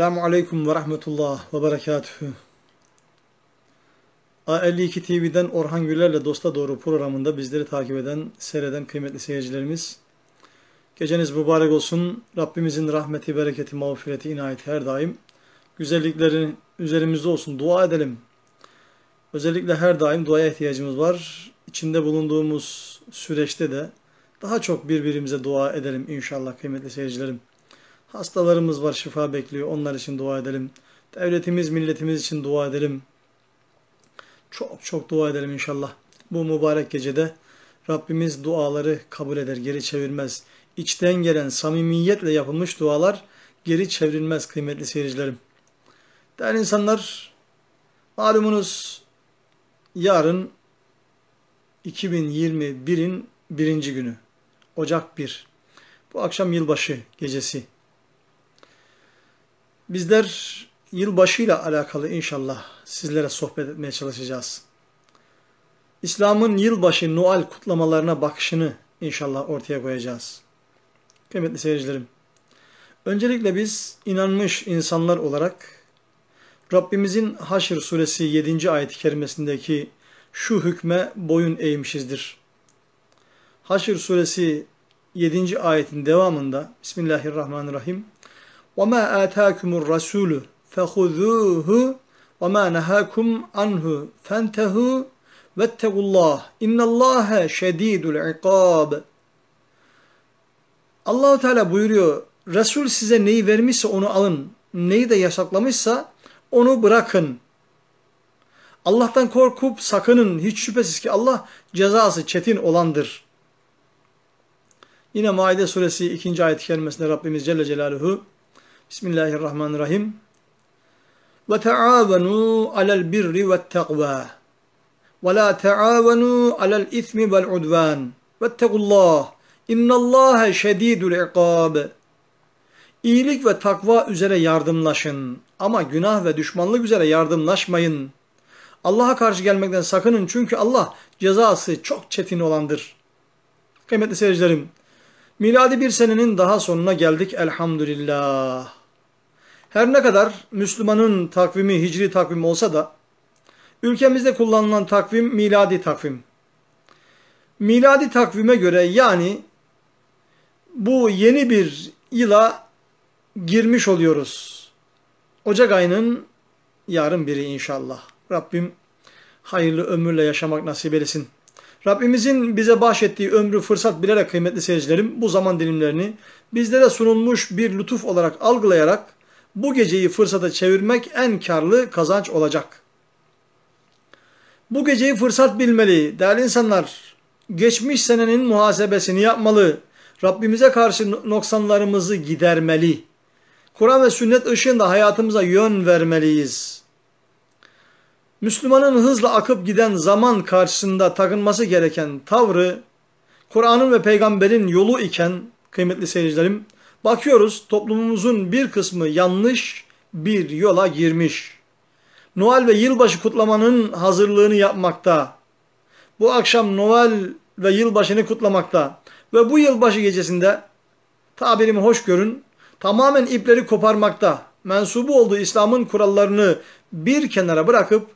Esselamu Aleyküm ve Rahmetullah ve Berekatühü. A52 TV'den Orhan Güler'le Dosta Doğru programında bizleri takip eden, seyreden kıymetli seyircilerimiz. Geceniz mübarek olsun. Rabbimizin rahmeti, bereketi, mağfireti, inayeti her daim. Güzellikleri üzerimizde olsun. Dua edelim. Özellikle her daim duaya ihtiyacımız var. İçinde bulunduğumuz süreçte de daha çok birbirimize dua edelim inşallah kıymetli seyircilerim. Hastalarımız var şifa bekliyor. Onlar için dua edelim. Devletimiz, milletimiz için dua edelim. Çok çok dua edelim inşallah. Bu mübarek gecede Rabbimiz duaları kabul eder, geri çevirmez. İçten gelen samimiyetle yapılmış dualar geri çevrilmez kıymetli seyircilerim. Değerli insanlar, malumunuz yarın 2021'in birinci günü, Ocak 1. Bu akşam yılbaşı gecesi. Bizler yılbaşıyla alakalı inşallah sizlere sohbet etmeye çalışacağız. İslam'ın yılbaşı Noel kutlamalarına bakışını inşallah ortaya koyacağız. Kıymetli seyircilerim, öncelikle biz inanmış insanlar olarak Rabbimizin Haşr suresi 7. ayet-i kerimesindeki şu hükme boyun eğmişizdir. Haşr suresi 7. ayetin devamında Bismillahirrahmanirrahim وَمَا آتَاكُمُ الرَّسُولُ فَخُذُوهُ وَمَا نَهَاكُمْ عَنْهُ فَانْتَهُوا وَاتَّقُوا اللّٰهِ اِنَّ اللّٰهَ شَد۪يدُ الْعِقَابِ Allahu Teala buyuruyor, Resul size neyi vermişse onu alın, neyi de yasaklamışsa onu bırakın. Allah'tan korkup sakının, hiç şüphesiz ki Allah cezası çetin olandır. Yine Maide suresi 2. ayet-i kerimesinde Rabbimiz Celle Celaluhu, Bismillahirrahmanirrahim. Ve taavenu alel birri ve takva. Ve la taavenu alel ismi vel Ve Vettegullah. İnnallâhe şedîdül ikâb. İyilik ve takva üzere yardımlaşın. Ama günah ve düşmanlık üzere yardımlaşmayın. Allah'a karşı gelmekten sakının çünkü Allah cezası çok çetin olandır. Kıymetli seyircilerim, miladi bir senenin daha sonuna geldik elhamdülillah. Her ne kadar Müslümanın takvimi hicri takvim olsa da ülkemizde kullanılan takvim miladi takvim. Miladi takvime göre yani bu yeni bir yıla girmiş oluyoruz. Ocak ayının yarın biri inşallah. Rabbim hayırlı ömürle yaşamak nasip etsin. Rabbimizin bize bahşettiği ömrü fırsat bilerek kıymetli seyircilerim bu zaman dilimlerini bizlere sunulmuş bir lütuf olarak algılayarak bu geceyi fırsata çevirmek en karlı kazanç olacak. Bu geceyi fırsat bilmeli. Değerli insanlar, geçmiş senenin muhasebesini yapmalı. Rabbimize karşı noksanlarımızı gidermeli. Kur'an ve sünnet ışığında hayatımıza yön vermeliyiz. Müslümanın hızla akıp giden zaman karşısında takınması gereken tavrı, Kur'an'ın ve peygamberin yolu iken, kıymetli seyircilerim, Bakıyoruz toplumumuzun bir kısmı yanlış bir yola girmiş. Noel ve yılbaşı kutlamanın hazırlığını yapmakta. Bu akşam Noel ve yılbaşını kutlamakta. Ve bu yılbaşı gecesinde tabirimi hoş görün tamamen ipleri koparmakta. Mensubu olduğu İslam'ın kurallarını bir kenara bırakıp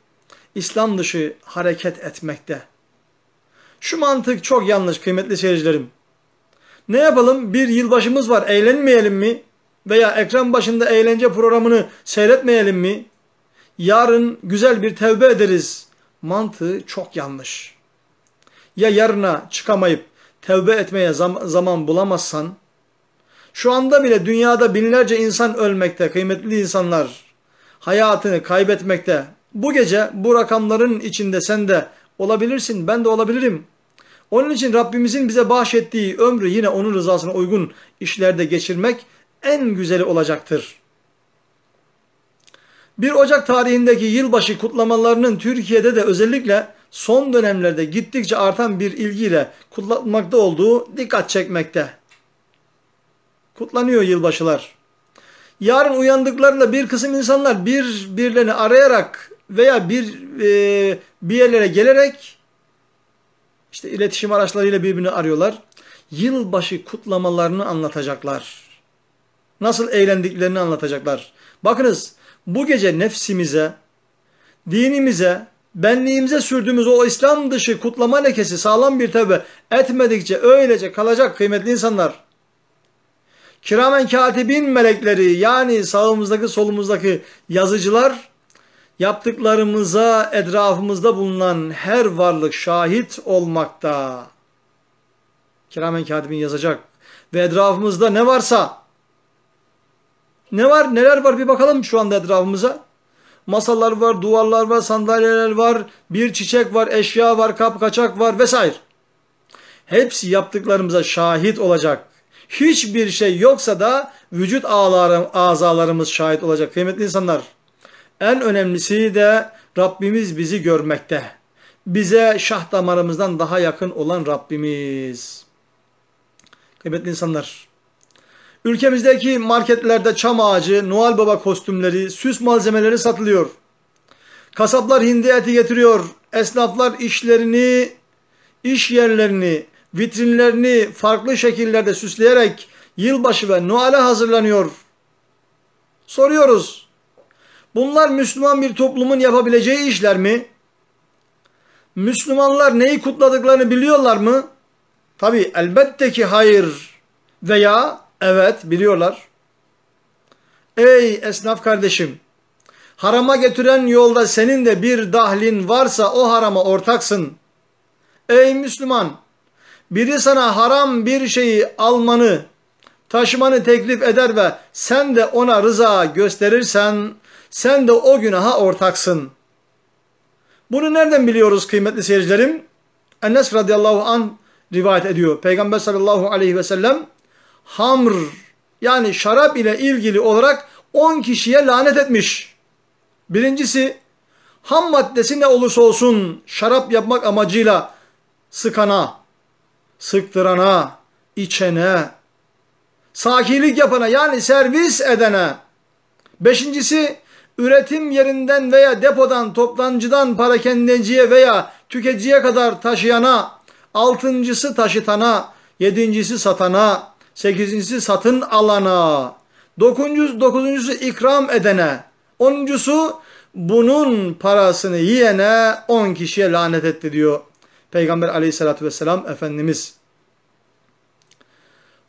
İslam dışı hareket etmekte. Şu mantık çok yanlış kıymetli seyircilerim. Ne yapalım? Bir yılbaşımız var. Eğlenmeyelim mi? Veya ekran başında eğlence programını seyretmeyelim mi? Yarın güzel bir tevbe ederiz. Mantığı çok yanlış. Ya yarına çıkamayıp tevbe etmeye zam zaman bulamazsan, şu anda bile dünyada binlerce insan ölmekte, kıymetli insanlar hayatını kaybetmekte. Bu gece bu rakamların içinde sen de olabilirsin, ben de olabilirim. Onun için Rabbimizin bize bahşettiği ömrü yine onun rızasına uygun işlerde geçirmek en güzeli olacaktır. 1 Ocak tarihindeki yılbaşı kutlamalarının Türkiye'de de özellikle son dönemlerde gittikçe artan bir ilgiyle kutlanmakta olduğu dikkat çekmekte. Kutlanıyor yılbaşılar. Yarın uyandıklarında bir kısım insanlar birbirlerini arayarak veya bir, e, bir yerlere gelerek işte iletişim araçlarıyla birbirini arıyorlar. Yılbaşı kutlamalarını anlatacaklar. Nasıl eğlendiklerini anlatacaklar. Bakınız bu gece nefsimize, dinimize, benliğimize sürdüğümüz o İslam dışı kutlama lekesi sağlam bir tevbe etmedikçe öylece kalacak kıymetli insanlar. Kiramen katibin melekleri yani sağımızdaki solumuzdaki yazıcılar yaptıklarımıza etrafımızda bulunan her varlık şahit olmakta. Kiramen katibin yazacak. Ve etrafımızda ne varsa ne var neler var bir bakalım şu anda etrafımıza. Masalar var, duvarlar var, sandalyeler var, bir çiçek var, eşya var, kap kaçak var vesaire. Hepsi yaptıklarımıza şahit olacak. Hiçbir şey yoksa da vücut azalarımız şahit olacak. Kıymetli insanlar. En önemlisi de Rabbimiz bizi görmekte. Bize şah damarımızdan daha yakın olan Rabbimiz. Kıymetli insanlar. Ülkemizdeki marketlerde çam ağacı, Noel Baba kostümleri, süs malzemeleri satılıyor. Kasaplar hindi eti getiriyor. Esnaflar işlerini, iş yerlerini, vitrinlerini farklı şekillerde süsleyerek yılbaşı ve Noel'e hazırlanıyor. Soruyoruz. Bunlar Müslüman bir toplumun yapabileceği işler mi? Müslümanlar neyi kutladıklarını biliyorlar mı? Tabi elbette ki hayır veya evet biliyorlar. Ey esnaf kardeşim, harama götüren yolda senin de bir dahlin varsa o harama ortaksın. Ey Müslüman, biri sana haram bir şeyi almanı, taşımanı teklif eder ve sen de ona rıza gösterirsen sen de o günaha ortaksın. Bunu nereden biliyoruz kıymetli seyircilerim? Enes radıyallahu an rivayet ediyor. Peygamber sallallahu aleyhi ve sellem hamr yani şarap ile ilgili olarak 10 kişiye lanet etmiş. Birincisi ham maddesi ne olursa olsun şarap yapmak amacıyla sıkana, sıktırana, içene, sakinlik yapana yani servis edene. Beşincisi üretim yerinden veya depodan, toplancıdan para parakendeciye veya tüketiciye kadar taşıyana, altıncısı taşıtana, yedincisi satana, sekizincisi satın alana, dokuzuncusu, dokuzuncusu ikram edene, onuncusu bunun parasını yiyene on kişiye lanet etti diyor Peygamber aleyhissalatü vesselam Efendimiz.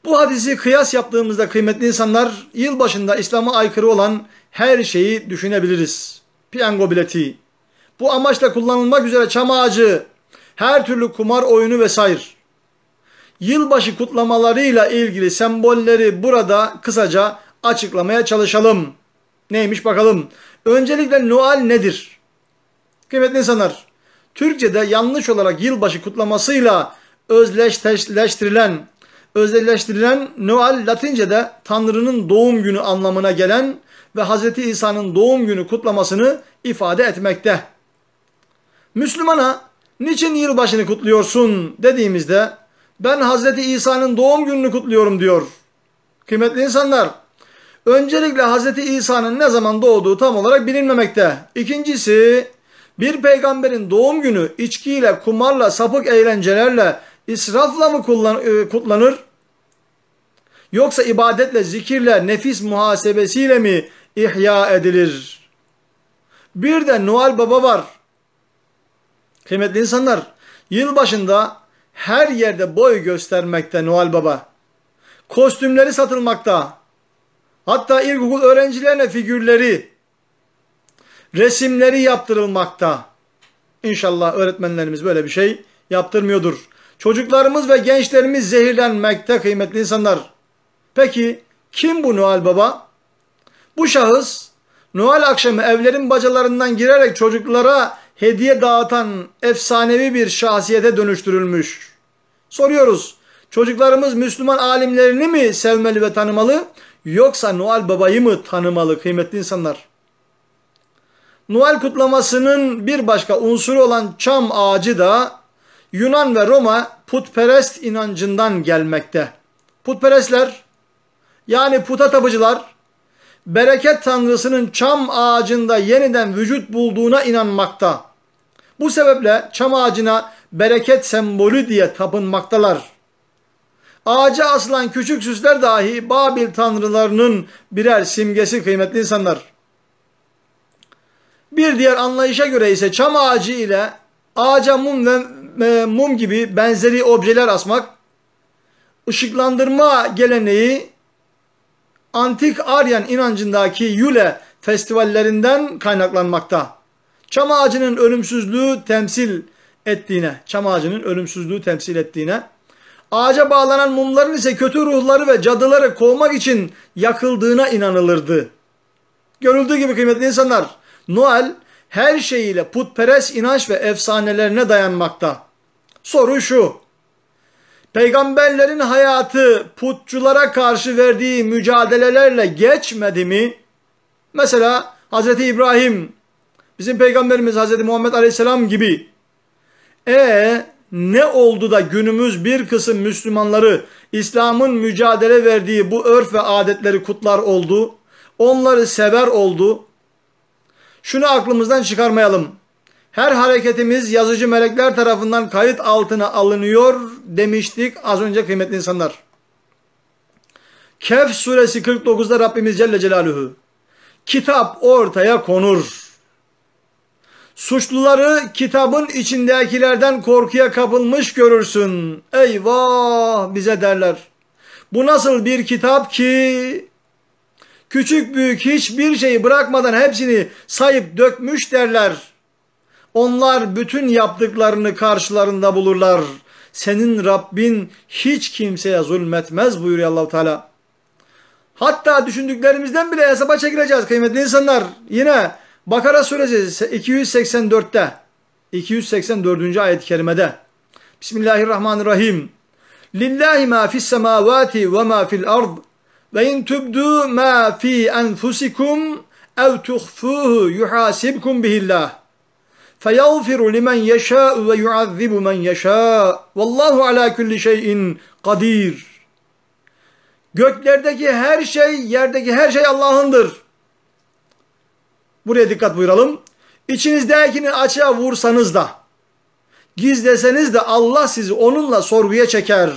Bu hadisi kıyas yaptığımızda kıymetli insanlar yılbaşında İslam'a aykırı olan her şeyi düşünebiliriz. Piyango bileti, bu amaçla kullanılmak üzere çam ağacı, her türlü kumar oyunu vesaire. Yılbaşı kutlamalarıyla ilgili sembolleri burada kısaca açıklamaya çalışalım. Neymiş bakalım. Öncelikle Noel nedir? Kıymetli insanlar, Türkçe'de yanlış olarak yılbaşı kutlamasıyla özleştirilen, özleştirilen Noel Latince'de Tanrı'nın doğum günü anlamına gelen ve Hz. İsa'nın doğum günü kutlamasını ifade etmekte. Müslümana niçin yılbaşını kutluyorsun dediğimizde ben Hz. İsa'nın doğum gününü kutluyorum diyor. Kıymetli insanlar, öncelikle Hz. İsa'nın ne zaman doğduğu tam olarak bilinmemekte. İkincisi, bir peygamberin doğum günü içkiyle, kumarla, sapık eğlencelerle, israfla mı e, kutlanır? Yoksa ibadetle, zikirle, nefis muhasebesiyle mi ihya edilir. Bir de Noel Baba var. Kıymetli insanlar, Yıl başında her yerde boy göstermekte Noel Baba. Kostümleri satılmakta. Hatta ilkokul öğrencilerine figürleri, resimleri yaptırılmakta. İnşallah öğretmenlerimiz böyle bir şey yaptırmıyordur. Çocuklarımız ve gençlerimiz zehirlenmekte kıymetli insanlar. Peki kim bu Noel Baba? Bu şahıs Noel akşamı evlerin bacalarından girerek çocuklara hediye dağıtan efsanevi bir şahsiyete dönüştürülmüş. Soruyoruz. Çocuklarımız Müslüman alimlerini mi sevmeli ve tanımalı yoksa Noel babayı mı tanımalı kıymetli insanlar? Noel kutlamasının bir başka unsuru olan çam ağacı da Yunan ve Roma putperest inancından gelmekte. Putperestler yani puta tapıcılar bereket tanrısının çam ağacında yeniden vücut bulduğuna inanmakta. Bu sebeple çam ağacına bereket sembolü diye tapınmaktalar. Ağaca asılan küçük süsler dahi Babil tanrılarının birer simgesi kıymetli insanlar. Bir diğer anlayışa göre ise çam ağacı ile ağaca mum ve e, mum gibi benzeri objeler asmak, ışıklandırma geleneği antik Aryan inancındaki Yule festivallerinden kaynaklanmakta. Çam ağacının ölümsüzlüğü temsil ettiğine, çam ağacının ölümsüzlüğü temsil ettiğine, ağaca bağlanan mumların ise kötü ruhları ve cadıları kovmak için yakıldığına inanılırdı. Görüldüğü gibi kıymetli insanlar, Noel her şeyiyle putperest inanç ve efsanelerine dayanmakta. Soru şu, peygamberlerin hayatı putçulara karşı verdiği mücadelelerle geçmedi mi? Mesela Hz. İbrahim, bizim peygamberimiz Hz. Muhammed Aleyhisselam gibi. E ne oldu da günümüz bir kısım Müslümanları İslam'ın mücadele verdiği bu örf ve adetleri kutlar oldu? Onları sever oldu? Şunu aklımızdan çıkarmayalım. Her hareketimiz yazıcı melekler tarafından kayıt altına alınıyor demiştik az önce kıymetli insanlar. Kehf suresi 49'da Rabbimiz Celle Celaluhu kitap ortaya konur. Suçluları kitabın içindekilerden korkuya kapılmış görürsün. Eyvah bize derler. Bu nasıl bir kitap ki küçük büyük hiçbir şeyi bırakmadan hepsini sayıp dökmüş derler. Onlar bütün yaptıklarını karşılarında bulurlar. Senin Rabbin hiç kimseye zulmetmez buyuruyor allah Teala. Hatta düşündüklerimizden bile hesaba çekileceğiz kıymetli insanlar. Yine Bakara suresi 284'te 284. ayet-i kerimede Bismillahirrahmanirrahim. Lillahi ma fis semavati ve ma fil ard ve in tubdu ma fi enfusikum ev tuhfuhu yuhasibkum bihillah. فَيَغْفِرُ لِمَنْ يَشَاءُ وَيُعَذِّبُ مَنْ يَشَاءُ وَاللّٰهُ عَلَى كُلِّ şeyin kadir. Göklerdeki her şey, yerdeki her şey Allah'ındır. Buraya dikkat buyuralım. İçinizdekini açığa vursanız da, gizleseniz de Allah sizi onunla sorguya çeker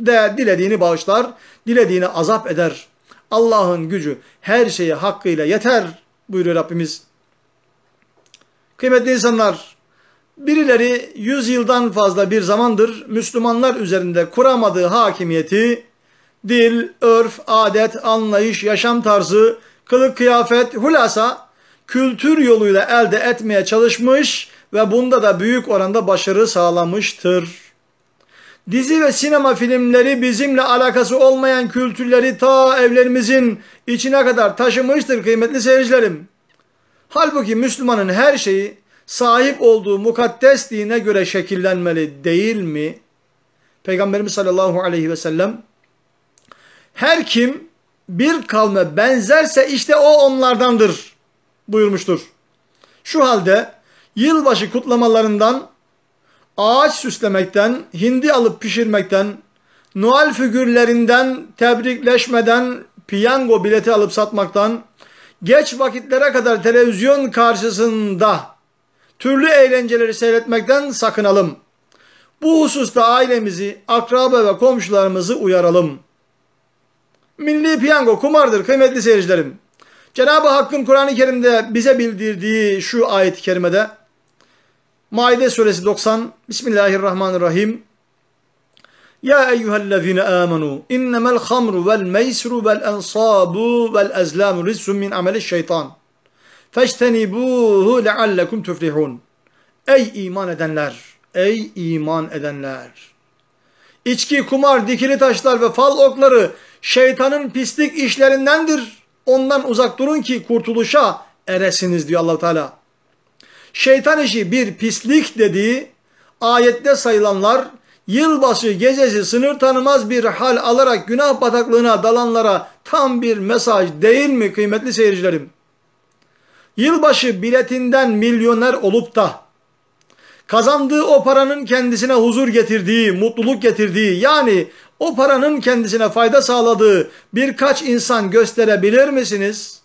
de dilediğini bağışlar, dilediğini azap eder. Allah'ın gücü her şeye hakkıyla yeter buyuruyor Rabbimiz. Kıymetli insanlar, birileri 100 yıldan fazla bir zamandır Müslümanlar üzerinde kuramadığı hakimiyeti, dil, örf, adet, anlayış, yaşam tarzı, kılık, kıyafet, hulasa kültür yoluyla elde etmeye çalışmış ve bunda da büyük oranda başarı sağlamıştır. Dizi ve sinema filmleri bizimle alakası olmayan kültürleri ta evlerimizin içine kadar taşımıştır kıymetli seyircilerim. Halbuki Müslümanın her şeyi sahip olduğu mukaddes dine göre şekillenmeli değil mi? Peygamberimiz sallallahu aleyhi ve sellem her kim bir kavme benzerse işte o onlardandır buyurmuştur. Şu halde yılbaşı kutlamalarından, ağaç süslemekten, hindi alıp pişirmekten, Noel figürlerinden, tebrikleşmeden, piyango bileti alıp satmaktan, geç vakitlere kadar televizyon karşısında türlü eğlenceleri seyretmekten sakınalım. Bu hususta ailemizi, akraba ve komşularımızı uyaralım. Milli piyango kumardır kıymetli seyircilerim. Cenab-ı Hakk'ın Kur'an-ı Kerim'de bize bildirdiği şu ayet-i kerimede Maide suresi 90 Bismillahirrahmanirrahim ya eyyühellezine amenu innemel hamru vel meysru vel ensabu vel ezlamu rizsum min ameli şeytan. Feştenibuhu leallekum tuflihun. Ey iman edenler! Ey iman edenler! İçki, kumar, dikili taşlar ve fal okları şeytanın pislik işlerindendir. Ondan uzak durun ki kurtuluşa eresiniz diyor allah Teala. Şeytan işi bir pislik dediği ayette sayılanlar yılbaşı gecesi sınır tanımaz bir hal alarak günah bataklığına dalanlara tam bir mesaj değil mi kıymetli seyircilerim? Yılbaşı biletinden milyoner olup da kazandığı o paranın kendisine huzur getirdiği, mutluluk getirdiği yani o paranın kendisine fayda sağladığı birkaç insan gösterebilir misiniz?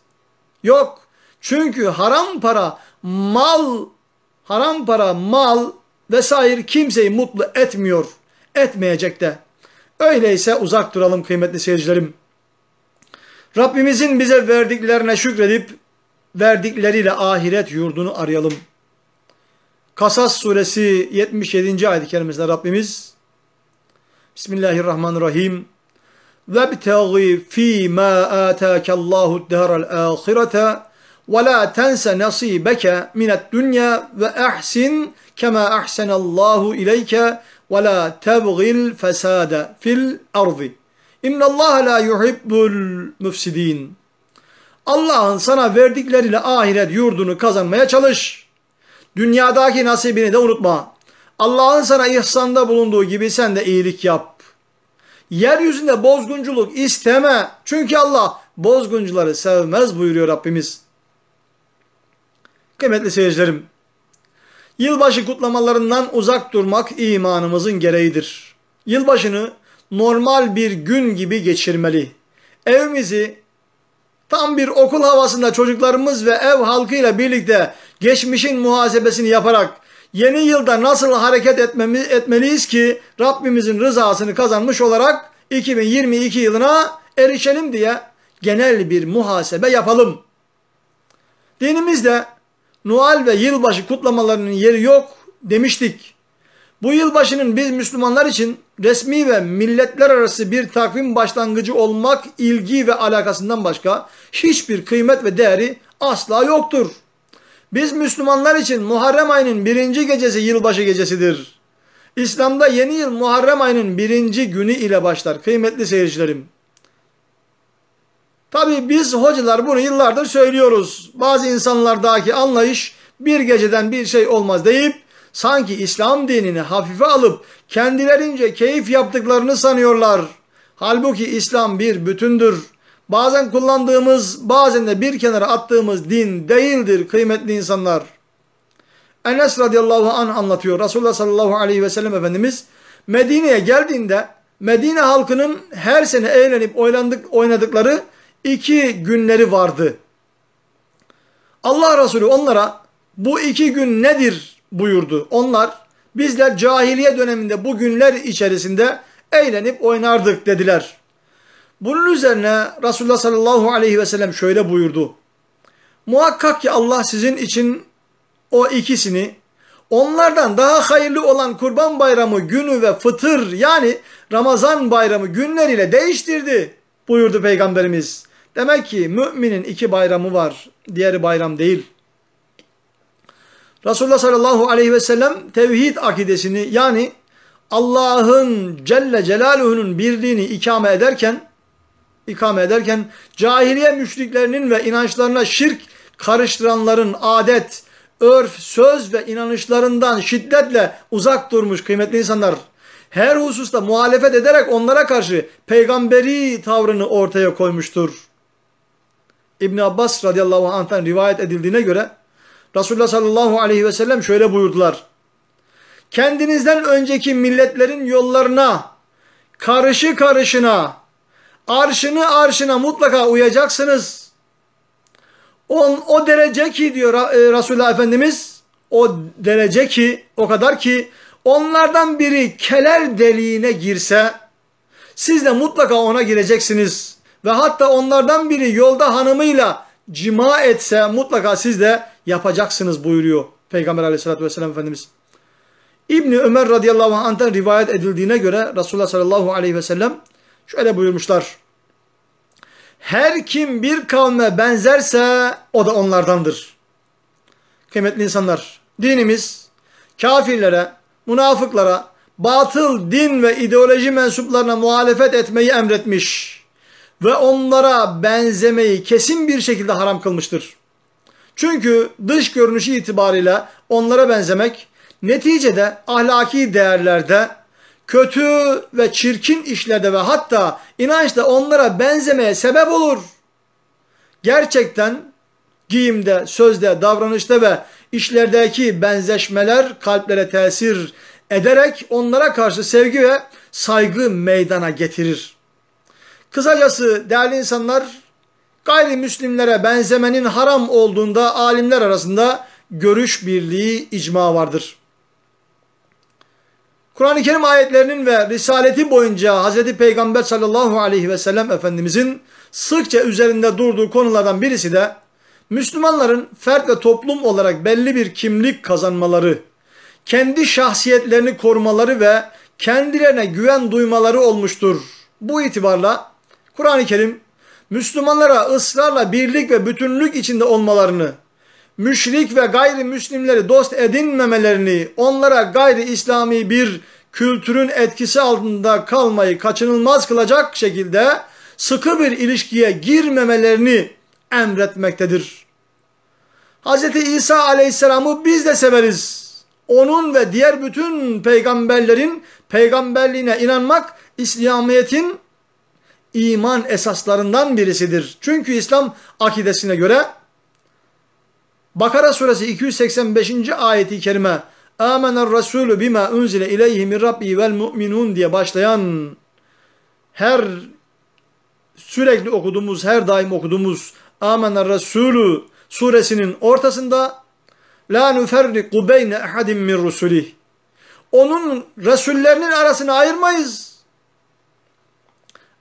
Yok. Çünkü haram para mal haram para mal vesaire kimseyi mutlu etmiyor, etmeyecek de. Öyleyse uzak duralım kıymetli seyircilerim. Rabbimizin bize verdiklerine şükredip verdikleriyle ahiret yurdunu arayalım. Kasas suresi 77. ayet-i kerimesinde Rabbimiz Bismillahirrahmanirrahim وَبْتَغِي ف۪ي مَا آتَاكَ اللّٰهُ الدَّهَرَ الْآخِرَةَ وَلَا تَنْسَ نَصِيبَكَ مِنَ الدُّنْيَا وَاَحْسِنْ kema ahsenallahu ileyke ve la tebgil fesade fil ardı. İnna Allah la yuhibbul mufsidin. Allah'ın sana verdikleriyle ahiret yurdunu kazanmaya çalış. Dünyadaki nasibini de unutma. Allah'ın sana ihsanda bulunduğu gibi sen de iyilik yap. Yeryüzünde bozgunculuk isteme. Çünkü Allah bozguncuları sevmez buyuruyor Rabbimiz. Kıymetli seyircilerim, Yılbaşı kutlamalarından uzak durmak imanımızın gereğidir. Yılbaşını normal bir gün gibi geçirmeli. Evimizi tam bir okul havasında çocuklarımız ve ev halkıyla birlikte geçmişin muhasebesini yaparak yeni yılda nasıl hareket etmemiz, etmeliyiz ki Rabbimizin rızasını kazanmış olarak 2022 yılına erişelim diye genel bir muhasebe yapalım. Dinimizde Noel ve yılbaşı kutlamalarının yeri yok demiştik. Bu yılbaşının biz Müslümanlar için resmi ve milletler arası bir takvim başlangıcı olmak ilgi ve alakasından başka hiçbir kıymet ve değeri asla yoktur. Biz Müslümanlar için Muharrem ayının birinci gecesi yılbaşı gecesidir. İslam'da yeni yıl Muharrem ayının birinci günü ile başlar kıymetli seyircilerim. Tabi biz hocalar bunu yıllardır söylüyoruz. Bazı insanlardaki anlayış bir geceden bir şey olmaz deyip sanki İslam dinini hafife alıp kendilerince keyif yaptıklarını sanıyorlar. Halbuki İslam bir bütündür. Bazen kullandığımız, bazen de bir kenara attığımız din değildir kıymetli insanlar. Enes radıyallahu anh anlatıyor. Resulullah sallallahu aleyhi ve sellem Efendimiz Medine'ye geldiğinde Medine halkının her sene eğlenip oynadıkları iki günleri vardı. Allah Resulü onlara bu iki gün nedir buyurdu. Onlar bizler cahiliye döneminde bu günler içerisinde eğlenip oynardık dediler. Bunun üzerine Resulullah sallallahu aleyhi ve sellem şöyle buyurdu. Muhakkak ki Allah sizin için o ikisini onlardan daha hayırlı olan kurban bayramı günü ve fıtır yani Ramazan bayramı günleriyle değiştirdi buyurdu Peygamberimiz. Demek ki müminin iki bayramı var. Diğeri bayram değil. Resulullah sallallahu aleyhi ve sellem tevhid akidesini yani Allah'ın Celle Celaluhu'nun birliğini ikame ederken ikame ederken cahiliye müşriklerinin ve inançlarına şirk karıştıranların adet, örf, söz ve inanışlarından şiddetle uzak durmuş kıymetli insanlar her hususta muhalefet ederek onlara karşı peygamberi tavrını ortaya koymuştur. İbn Abbas radıyallahu anh'tan rivayet edildiğine göre Resulullah sallallahu aleyhi ve sellem şöyle buyurdular. Kendinizden önceki milletlerin yollarına, karışı karışına, arşını arşına mutlaka uyacaksınız. On, o derece ki diyor e, Resulullah Efendimiz, o derece ki, o kadar ki onlardan biri keler deliğine girse, siz de mutlaka ona gireceksiniz ve hatta onlardan biri yolda hanımıyla cima etse mutlaka siz de yapacaksınız buyuruyor Peygamber aleyhissalatü vesselam Efendimiz. İbni Ömer radıyallahu anh'tan rivayet edildiğine göre Resulullah sallallahu aleyhi ve sellem şöyle buyurmuşlar. Her kim bir kavme benzerse o da onlardandır. Kıymetli insanlar, dinimiz kafirlere, münafıklara, batıl din ve ideoloji mensuplarına muhalefet etmeyi emretmiş ve onlara benzemeyi kesin bir şekilde haram kılmıştır. Çünkü dış görünüşü itibariyle onlara benzemek neticede ahlaki değerlerde, kötü ve çirkin işlerde ve hatta inançta onlara benzemeye sebep olur. Gerçekten giyimde, sözde, davranışta ve işlerdeki benzeşmeler kalplere tesir ederek onlara karşı sevgi ve saygı meydana getirir. Kısacası değerli insanlar gayrimüslimlere benzemenin haram olduğunda alimler arasında görüş birliği icma vardır. Kur'an-ı Kerim ayetlerinin ve risaleti boyunca Hazreti Peygamber sallallahu aleyhi ve sellem Efendimizin sıkça üzerinde durduğu konulardan birisi de Müslümanların fert ve toplum olarak belli bir kimlik kazanmaları, kendi şahsiyetlerini korumaları ve kendilerine güven duymaları olmuştur. Bu itibarla Kur'an-ı Kerim Müslümanlara ısrarla birlik ve bütünlük içinde olmalarını, müşrik ve gayrimüslimleri dost edinmemelerini, onlara gayri İslami bir kültürün etkisi altında kalmayı kaçınılmaz kılacak şekilde sıkı bir ilişkiye girmemelerini emretmektedir. Hz. İsa aleyhisselamı biz de severiz. Onun ve diğer bütün peygamberlerin peygamberliğine inanmak İslamiyet'in iman esaslarından birisidir. Çünkü İslam akidesine göre Bakara suresi 285. ayeti kerime Âmener Resulü bima unzile ileyhi min rabbi vel mu'minun diye başlayan her sürekli okuduğumuz, her daim okuduğumuz Âmener Resulü suresinin ortasında La nüferriku beyne ehadim min rusulih. Onun Resullerinin arasını ayırmayız.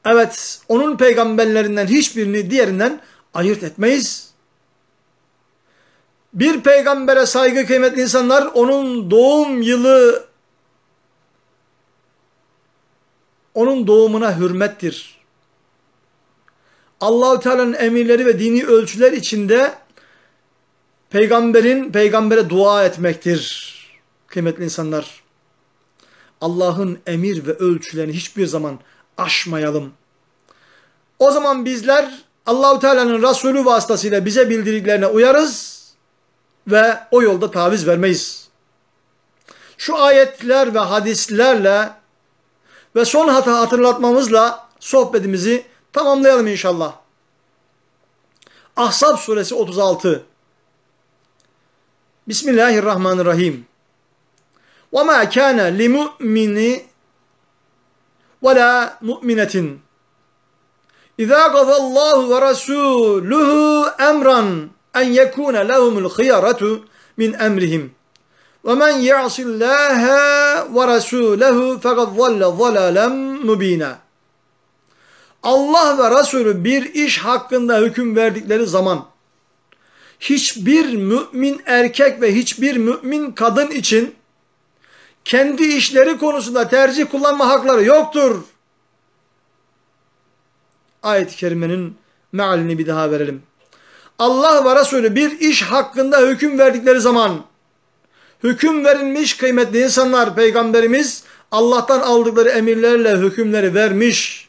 Evet onun peygamberlerinden hiçbirini diğerinden ayırt etmeyiz. Bir peygambere saygı kıymetli insanlar onun doğum yılı onun doğumuna hürmettir. Allahü Teala'nın emirleri ve dini ölçüler içinde peygamberin peygambere dua etmektir. Kıymetli insanlar. Allah'ın emir ve ölçülerini hiçbir zaman aşmayalım. O zaman bizler Allahu Teala'nın Resulü vasıtasıyla bize bildirdiklerine uyarız ve o yolda taviz vermeyiz. Şu ayetler ve hadislerle ve son hata hatırlatmamızla sohbetimizi tamamlayalım inşallah. Ahzab suresi 36 Bismillahirrahmanirrahim. وَمَا كَانَ لِمُؤْمِنِ ve la mu'minetin. İza Allah ve rasuluhu emran en yekune lehumul hıyaratu min emrihim. Ve men ya'sillaha ve rasulehu fekad zalle zalalen mubina. Allah ve Resulü bir iş hakkında hüküm verdikleri zaman hiçbir mümin erkek ve hiçbir mümin kadın için kendi işleri konusunda tercih kullanma hakları yoktur. Ayet-i kerimenin mealini bir daha verelim. Allah ve Resulü bir iş hakkında hüküm verdikleri zaman hüküm verilmiş kıymetli insanlar peygamberimiz Allah'tan aldıkları emirlerle hükümleri vermiş.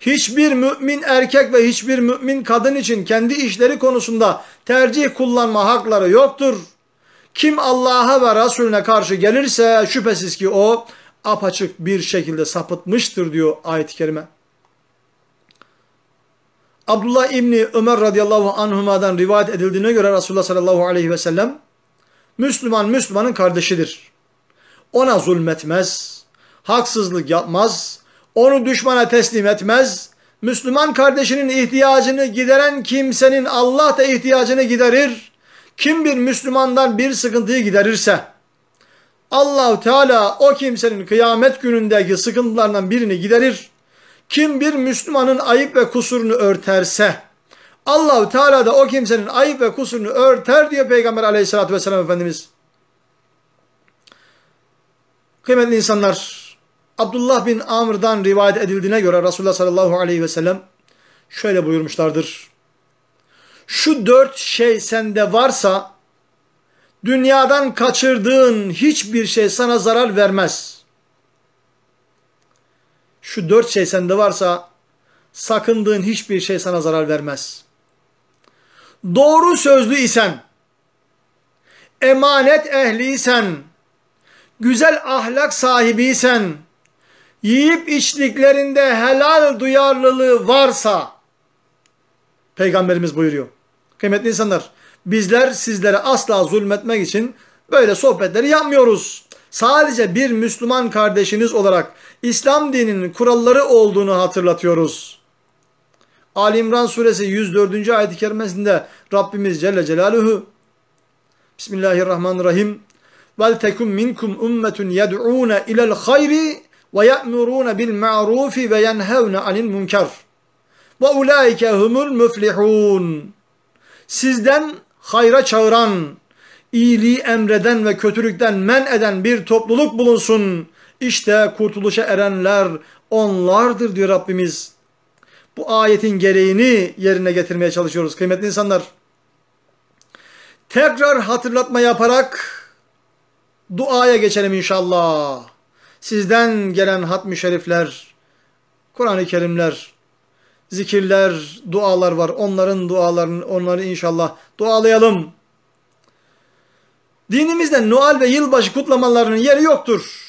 Hiçbir mümin erkek ve hiçbir mümin kadın için kendi işleri konusunda tercih kullanma hakları yoktur. Kim Allah'a ve Resulüne karşı gelirse şüphesiz ki o apaçık bir şekilde sapıtmıştır diyor ayet-i kerime. Abdullah İbni Ömer radıyallahu anhuma'dan rivayet edildiğine göre Resulullah sallallahu aleyhi ve sellem Müslüman Müslümanın kardeşidir. Ona zulmetmez, haksızlık yapmaz, onu düşmana teslim etmez. Müslüman kardeşinin ihtiyacını gideren kimsenin Allah da ihtiyacını giderir. Kim bir Müslümandan bir sıkıntıyı giderirse Allahu Teala o kimsenin kıyamet günündeki sıkıntılarından birini giderir. Kim bir Müslümanın ayıp ve kusurunu örterse Allahu Teala da o kimsenin ayıp ve kusurunu örter diyor Peygamber Aleyhisselatü Vesselam Efendimiz. Kıymetli insanlar, Abdullah bin Amr'dan rivayet edildiğine göre Resulullah sallallahu aleyhi ve sellem şöyle buyurmuşlardır şu dört şey sende varsa dünyadan kaçırdığın hiçbir şey sana zarar vermez. Şu dört şey sende varsa sakındığın hiçbir şey sana zarar vermez. Doğru sözlü isen, emanet ehliysen, güzel ahlak sahibiysen, yiyip içtiklerinde helal duyarlılığı varsa, Peygamberimiz buyuruyor. Kıymetli insanlar, bizler sizlere asla zulmetmek için böyle sohbetleri yapmıyoruz. Sadece bir Müslüman kardeşiniz olarak İslam dininin kuralları olduğunu hatırlatıyoruz. Ali İmran suresi 104. ayet-i kerimesinde Rabbimiz Celle Celaluhu Bismillahirrahmanirrahim Vel tekum minkum ummetun yed'ûne ilel hayri ve ye'murûne bil ma'rufi ve yenhevne anil munkar ve ulaike humul müflihûn sizden hayra çağıran, iyiliği emreden ve kötülükten men eden bir topluluk bulunsun. İşte kurtuluşa erenler onlardır diyor Rabbimiz. Bu ayetin gereğini yerine getirmeye çalışıyoruz kıymetli insanlar. Tekrar hatırlatma yaparak duaya geçelim inşallah. Sizden gelen hatmi şerifler, Kur'an-ı Kerimler, zikirler, dualar var. Onların dualarını, onları inşallah dualayalım. Dinimizde Noel ve yılbaşı kutlamalarının yeri yoktur.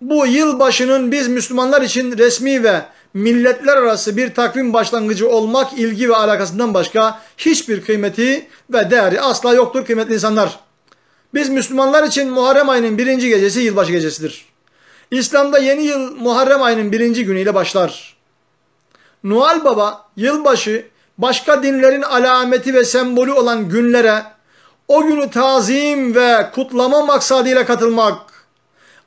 Bu yılbaşının biz Müslümanlar için resmi ve milletler arası bir takvim başlangıcı olmak ilgi ve alakasından başka hiçbir kıymeti ve değeri asla yoktur kıymetli insanlar. Biz Müslümanlar için Muharrem ayının birinci gecesi yılbaşı gecesidir. İslam'da yeni yıl Muharrem ayının birinci günüyle başlar. Noel Baba yılbaşı başka dinlerin alameti ve sembolü olan günlere o günü tazim ve kutlama maksadıyla katılmak,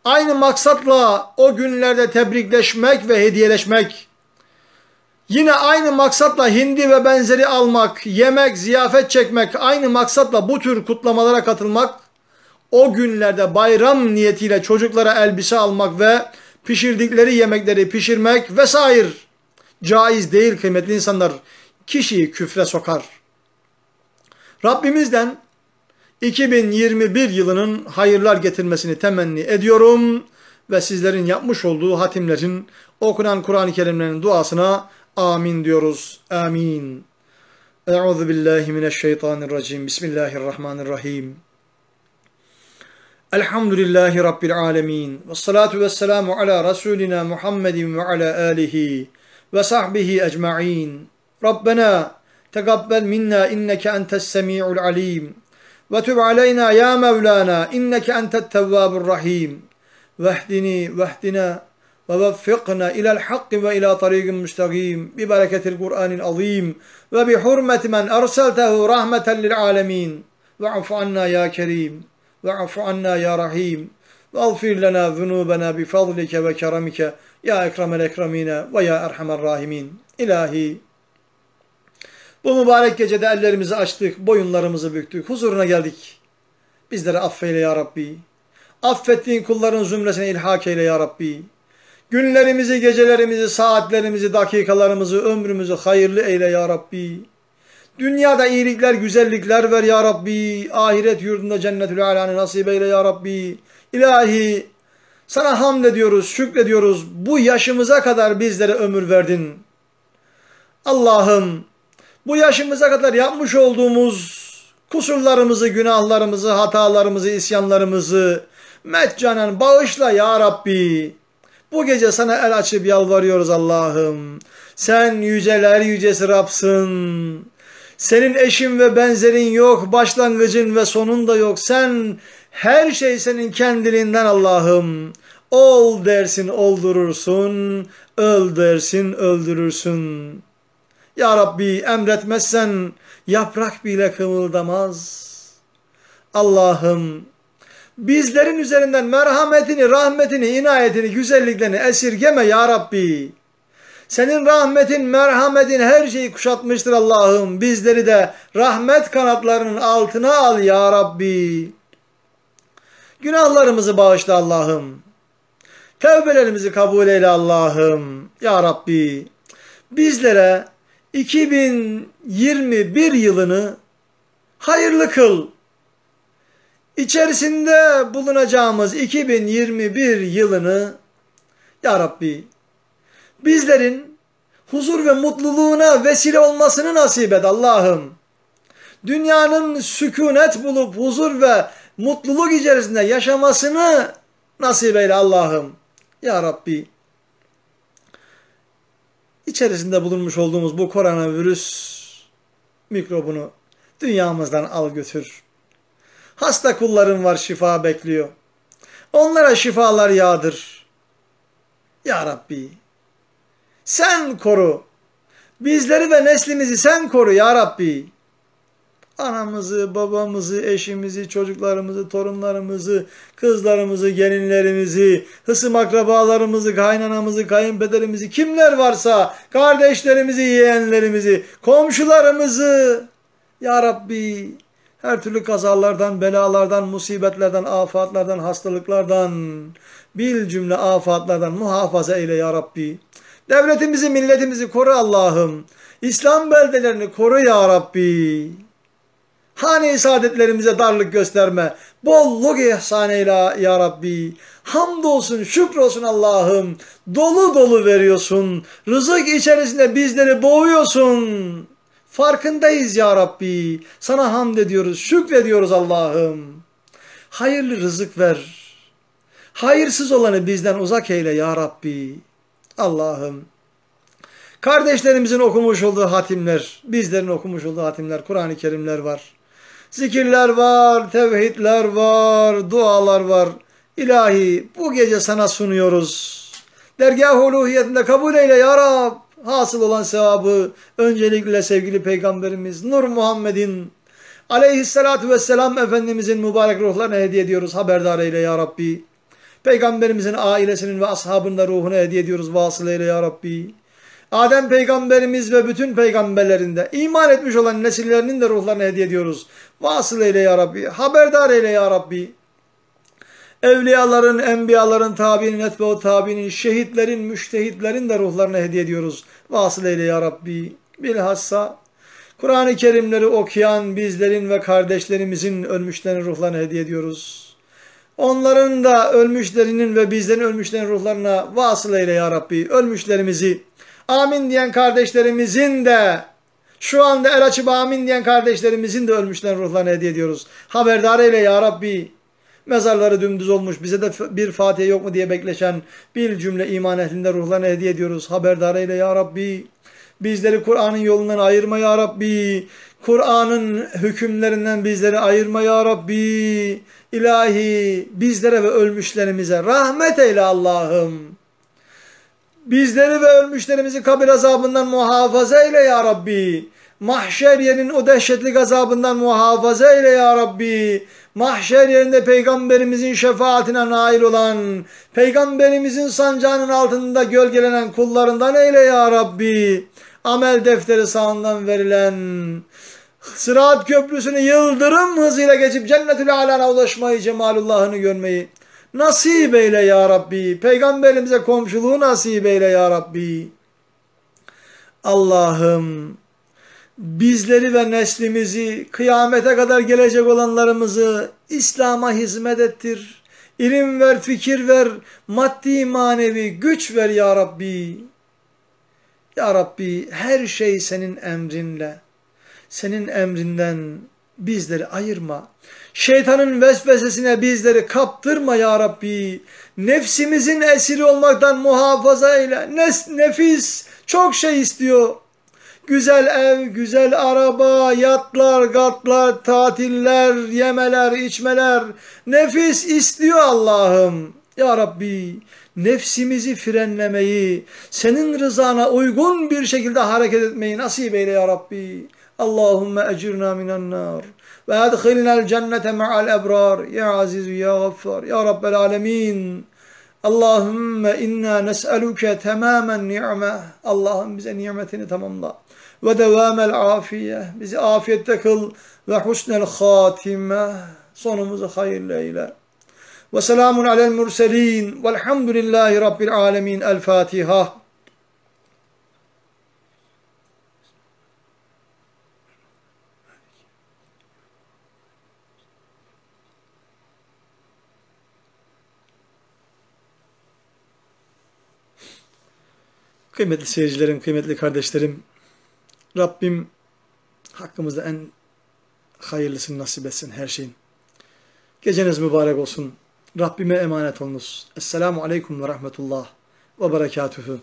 aynı maksatla o günlerde tebrikleşmek ve hediyeleşmek, yine aynı maksatla hindi ve benzeri almak, yemek, ziyafet çekmek, aynı maksatla bu tür kutlamalara katılmak, o günlerde bayram niyetiyle çocuklara elbise almak ve pişirdikleri yemekleri pişirmek vesaire caiz değil kıymetli insanlar. Kişiyi küfre sokar. Rabbimizden 2021 yılının hayırlar getirmesini temenni ediyorum ve sizlerin yapmış olduğu hatimlerin okunan Kur'an-ı Kerimlerin duasına amin diyoruz. Amin. Euzu billahi mineşşeytanirracim. Bismillahirrahmanirrahim. Elhamdülillahi rabbil alamin. Ves salatu vesselamu ala rasulina Muhammedin ve ala alihi ve sahbihi ecma'in. Rabbena tegabbel minna inneke entes semi'ul alim. Ve tüb aleyna ya Mevlana inneke entet tevvabur rahim. Vehdini vehdina ve veffikna ilel hakki ve ila tarikin müstakim. Bi bereketil Kur'anil azim. Ve bi hurmeti men erseltehu rahmeten lil alemin. Ve afu anna ya kerim. Ve afu anna ya rahim. Ve lana zunubena bi fadlike ve keramike. Ya Ekremel Ekremine ve Ya Erhamer Rahimin. İlahi bu mübarek gecede ellerimizi açtık, boyunlarımızı büktük, huzuruna geldik. Bizleri affeyle ya Rabbi. Affettiğin kulların zümresine ilhak eyle ya Rabbi. Günlerimizi, gecelerimizi, saatlerimizi, dakikalarımızı, ömrümüzü hayırlı eyle ya Rabbi. Dünyada iyilikler, güzellikler ver ya Rabbi. Ahiret yurdunda cennetül alanı nasip eyle ya Rabbi. İlahi sana hamd ediyoruz, şükrediyoruz. Bu yaşımıza kadar bizlere ömür verdin. Allah'ım bu yaşımıza kadar yapmış olduğumuz kusurlarımızı, günahlarımızı, hatalarımızı, isyanlarımızı meccanen bağışla ya Rabbi. Bu gece sana el açıp yalvarıyoruz Allah'ım. Sen yüceler yücesi Rab'sın. Senin eşin ve benzerin yok, başlangıcın ve sonun da yok. Sen her şey senin kendiliğinden Allah'ım. Ol dersin oldurursun, öl dersin öldürürsün. Ya Rabbi emretmezsen yaprak bile kımıldamaz. Allah'ım bizlerin üzerinden merhametini, rahmetini, inayetini, güzelliklerini esirgeme ya Rabbi. Senin rahmetin, merhametin her şeyi kuşatmıştır Allah'ım. Bizleri de rahmet kanatlarının altına al ya Rabbi. Günahlarımızı bağışla Allah'ım. Tevbelerimizi kabul eyle Allah'ım. Ya Rabbi bizlere 2021 yılını hayırlı kıl. İçerisinde bulunacağımız 2021 yılını Ya Rabbi bizlerin huzur ve mutluluğuna vesile olmasını nasip et Allah'ım. Dünyanın sükunet bulup huzur ve mutluluk içerisinde yaşamasını nasip eyle Allah'ım. Ya Rabbi içerisinde bulunmuş olduğumuz bu koronavirüs mikrobunu dünyamızdan al götür. Hasta kulların var şifa bekliyor. Onlara şifalar yağdır. Ya Rabbi sen koru. Bizleri ve neslimizi sen koru ya Rabbi. Anamızı, babamızı, eşimizi, çocuklarımızı, torunlarımızı, kızlarımızı, gelinlerimizi, hısım akrabalarımızı, kaynanamızı, kayınpederimizi, kimler varsa, kardeşlerimizi, yeğenlerimizi, komşularımızı. Ya Rabbi her türlü kazalardan, belalardan, musibetlerden, afatlardan, hastalıklardan, bil cümle afatlardan muhafaza eyle ya Rabbi. Devletimizi, milletimizi koru Allah'ım. İslam beldelerini koru ya Rabbi. Hane-i saadetlerimize darlık gösterme. Bolluk ihsan eyle ya Rabbi. Hamdolsun, şükrosun Allah'ım. Dolu dolu veriyorsun. Rızık içerisinde bizleri boğuyorsun. Farkındayız ya Rabbi. Sana hamd ediyoruz, şükrediyoruz Allah'ım. Hayırlı rızık ver. Hayırsız olanı bizden uzak eyle ya Rabbi. Allah'ım. Kardeşlerimizin okumuş olduğu hatimler, bizlerin okumuş olduğu hatimler, Kur'an-ı Kerimler var. Zikirler var, tevhidler var, dualar var. İlahi bu gece sana sunuyoruz. Dergah uluhiyetinde kabul eyle ya Rab. Hasıl olan sevabı öncelikle sevgili Peygamberimiz Nur Muhammed'in aleyhissalatü vesselam Efendimizin mübarek ruhlarına hediye ediyoruz. Haberdar eyle ya Rabbi. Peygamberimizin ailesinin ve ashabının da ruhuna hediye ediyoruz. Vasıl eyle ya Rabbi. Adem peygamberimiz ve bütün peygamberlerinde iman etmiş olan nesillerinin de ruhlarını hediye ediyoruz. Vasıl eyle ya Rabbi, haberdar eyle ya Rabbi. Evliyaların, enbiyaların, tabiinin, etbe tabiinin, şehitlerin, müştehitlerin de ruhlarını hediye ediyoruz. Vasıl eyle ya Rabbi. Bilhassa Kur'an-ı Kerimleri okuyan bizlerin ve kardeşlerimizin ölmüşlerin ruhlarına hediye ediyoruz. Onların da ölmüşlerinin ve bizlerin ölmüşlerin ruhlarına vasıl eyle ya Rabbi. Ölmüşlerimizi Amin diyen kardeşlerimizin de şu anda el açıp amin diyen kardeşlerimizin de ölmüşlerin ruhlarına hediye ediyoruz. Haberdar eyle ya Rabbi. Mezarları dümdüz olmuş. Bize de bir Fatiha yok mu diye bekleşen bir cümle iman ehlinde ruhlarına hediye ediyoruz. Haberdar eyle ya Rabbi. Bizleri Kur'an'ın yolundan ayırma ya Rabbi. Kur'an'ın hükümlerinden bizleri ayırma ya Rabbi. İlahi bizlere ve ölmüşlerimize rahmet eyle Allah'ım. Bizleri ve ölmüşlerimizi kabir azabından muhafaza eyle ya Rabbi. Mahşer yerinin o dehşetli gazabından muhafaza eyle ya Rabbi. Mahşer yerinde peygamberimizin şefaatine nail olan, peygamberimizin sancağının altında gölgelenen kullarından eyle ya Rabbi. Amel defteri sağından verilen, sırat köprüsünü yıldırım hızıyla geçip cennetül alana ulaşmayı, cemalullahını görmeyi, Nasip eyle ya Rabbi. Peygamberimize komşuluğu nasip eyle ya Rabbi. Allah'ım bizleri ve neslimizi kıyamete kadar gelecek olanlarımızı İslam'a hizmet ettir. İlim ver, fikir ver, maddi manevi güç ver ya Rabbi. Ya Rabbi her şey senin emrinle, senin emrinden bizleri ayırma. Şeytanın vesvesesine bizleri kaptırma ya Rabbi. Nefsimizin esiri olmaktan muhafaza eyle. Nes, nefis çok şey istiyor. Güzel ev, güzel araba, yatlar, katlar, tatiller, yemeler, içmeler. Nefis istiyor Allah'ım. Ya Rabbi nefsimizi frenlemeyi, senin rızana uygun bir şekilde hareket etmeyi nasip eyle ya Rabbi. Allahümme ecirna minen nar ve edhilnel cennete ma'al ebrar ya aziz ya gaffar ya rabbel alemin Allahümme inna nes'eluke tamamen ni'me Allah'ım bize nimetini tamamla ve devamel afiye bizi afiyette kıl ve husnel hatime sonumuzu hayırlı eyle ve selamun alel murselin velhamdülillahi rabbil alemin el Fatiha Kıymetli seyircilerim, kıymetli kardeşlerim, Rabbim hakkımızda en hayırlısını nasip etsin her şeyin. Geceniz mübarek olsun. Rabbime emanet olunuz. Esselamu Aleyküm ve Rahmetullah ve Berekatühü.